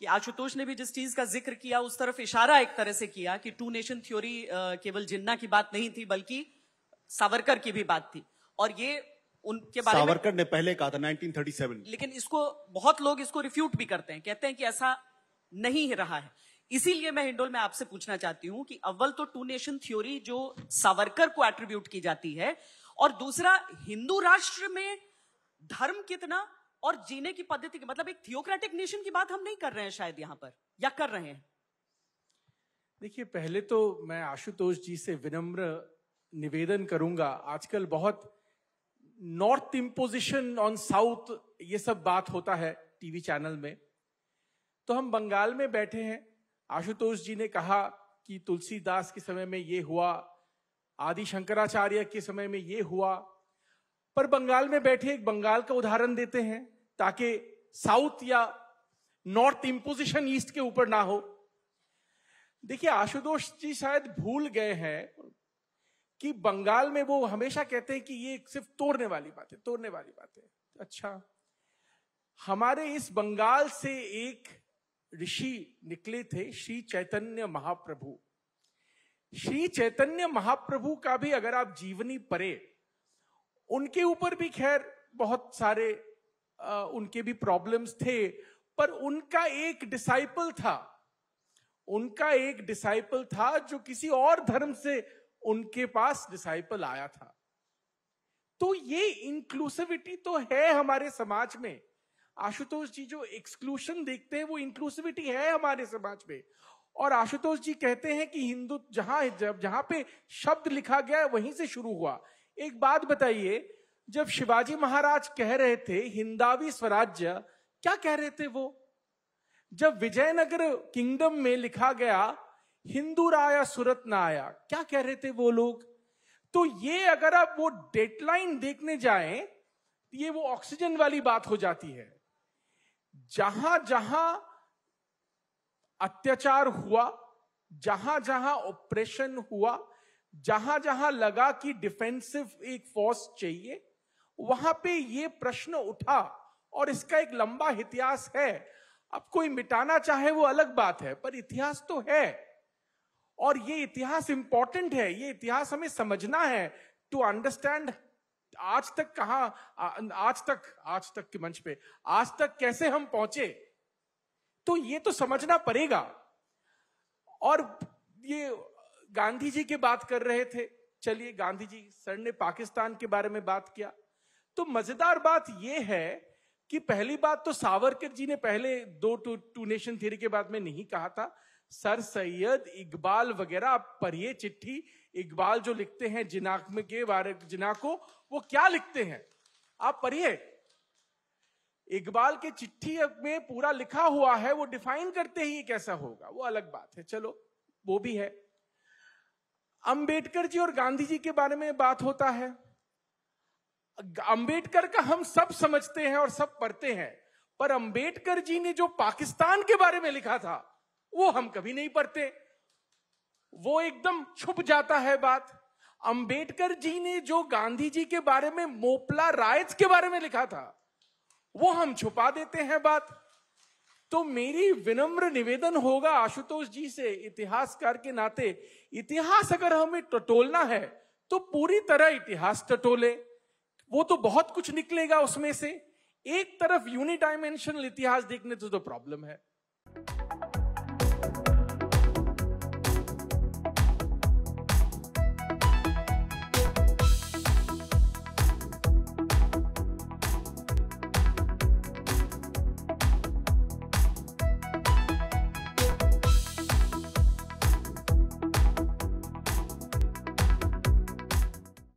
कि आशुतोष ने भी जिस चीज का जिक्र किया उस तरफ इशारा एक तरह से किया कि टू नेशन थ्योरी केवल जिन्ना की बात नहीं थी बल्कि सावरकर की भी बात थी और ये उनके बारे सावरकर ने पहले कहा था 1937 लेकिन इसको बहुत लोग इसको रिफ्यूट भी करते हैं कहते हैं कि ऐसा नहीं रहा है इसीलिए मैं हिंडोल में आपसे पूछना चाहती हूं कि अव्वल तो टू नेशन थ्योरी जो सावरकर को एट्रीब्यूट की जाती है और दूसरा हिंदू राष्ट्र में धर्म कितना और जीने की पद्धति की मतलब एक थियोक्रेटिक नेशन की बात हम नहीं कर रहे हैं शायद यहां पर या कर रहे हैं देखिए पहले तो मैं आशुतोष जी से विनम्र निवेदन करूंगा आजकल बहुत नॉर्थ इम्पोजिशन ऑन साउथ ये सब बात होता है टीवी चैनल में तो हम बंगाल में बैठे हैं आशुतोष जी ने कहा कि तुलसीदास के समय में ये हुआ आदि शंकराचार्य के समय में ये हुआ पर बंगाल में बैठे एक बंगाल का उदाहरण देते हैं ताकि साउथ या नॉर्थ इम्पोजिशन ईस्ट के ऊपर ना हो देखिए आशुतोष जी शायद भूल गए हैं कि बंगाल में वो हमेशा कहते हैं कि ये सिर्फ तोड़ने वाली बात है तोड़ने वाली बात है अच्छा हमारे इस बंगाल से एक ऋषि निकले थे श्री चैतन्य महाप्रभु श्री चैतन्य महाप्रभु का भी अगर आप जीवनी परे उनके ऊपर भी खैर बहुत सारे आ, उनके भी प्रॉब्लम्स थे पर उनका एक डिसाइपल था उनका एक डिसाइपल था जो किसी और धर्म से उनके पास डिसाइपल आया था तो ये इंक्लूसिविटी तो है हमारे समाज में आशुतोष जी जो एक्सक्लूशन देखते हैं वो इंक्लूसिविटी है हमारे समाज में और आशुतोष जी कहते हैं कि हिंदू जहां जब जहां पे शब्द लिखा गया वहीं से शुरू हुआ एक बात बताइए जब शिवाजी महाराज कह रहे थे हिंदावी स्वराज्य क्या कह रहे थे वो जब विजयनगर किंगडम में लिखा गया हिंदू राया सूरत ना आया क्या कह रहे थे वो लोग तो ये अगर आप वो डेडलाइन देखने जाए ये वो ऑक्सीजन वाली बात हो जाती है जहां जहां अत्याचार हुआ जहां जहां ऑपरेशन हुआ जहां जहां लगा कि डिफेंसिव एक फोर्स चाहिए वहां पे ये प्रश्न उठा और इसका एक लंबा इतिहास है अब कोई मिटाना चाहे वो अलग बात है पर इतिहास तो है और ये इतिहास इंपॉर्टेंट है ये इतिहास हमें समझना है टू अंडरस्टैंड आज तक कहा आज तक आज तक के मंच पे आज तक कैसे हम पहुंचे तो ये तो समझना पड़ेगा और ये गांधी जी की बात कर रहे थे चलिए गांधी जी सर ने पाकिस्तान के बारे में बात किया तो मजेदार बात यह है कि पहली बात तो सावरकर जी ने पहले दो टू, टू नेशन थ्योरी के बाद में नहीं कहा था सर सैयद इकबाल वगैरह आप पढ़िए चिट्ठी इकबाल जो लिखते हैं जिनाक में के बारे जिना को वो क्या लिखते हैं आप पढ़िए इकबाल के चिट्ठी में पूरा लिखा हुआ है वो डिफाइन करते ही कैसा होगा वो अलग बात है चलो वो भी है अंबेडकर जी और गांधी जी के बारे में बात होता है अंबेडकर का हम सब समझते हैं और सब पढ़ते हैं पर अंबेडकर जी ने जो पाकिस्तान के बारे में लिखा था वो हम कभी नहीं पढ़ते वो एकदम छुप जाता है बात अंबेडकर जी ने जो गांधी जी के बारे में मोपला रायत के बारे में लिखा था वो हम छुपा देते हैं बात तो मेरी विनम्र निवेदन होगा आशुतोष जी से इतिहासकार के नाते इतिहास अगर हमें टटोलना है तो पूरी तरह इतिहास टटोले वो तो बहुत कुछ निकलेगा उसमें से एक तरफ यूनिडाइमेंशनल इतिहास देखने तो, तो प्रॉब्लम है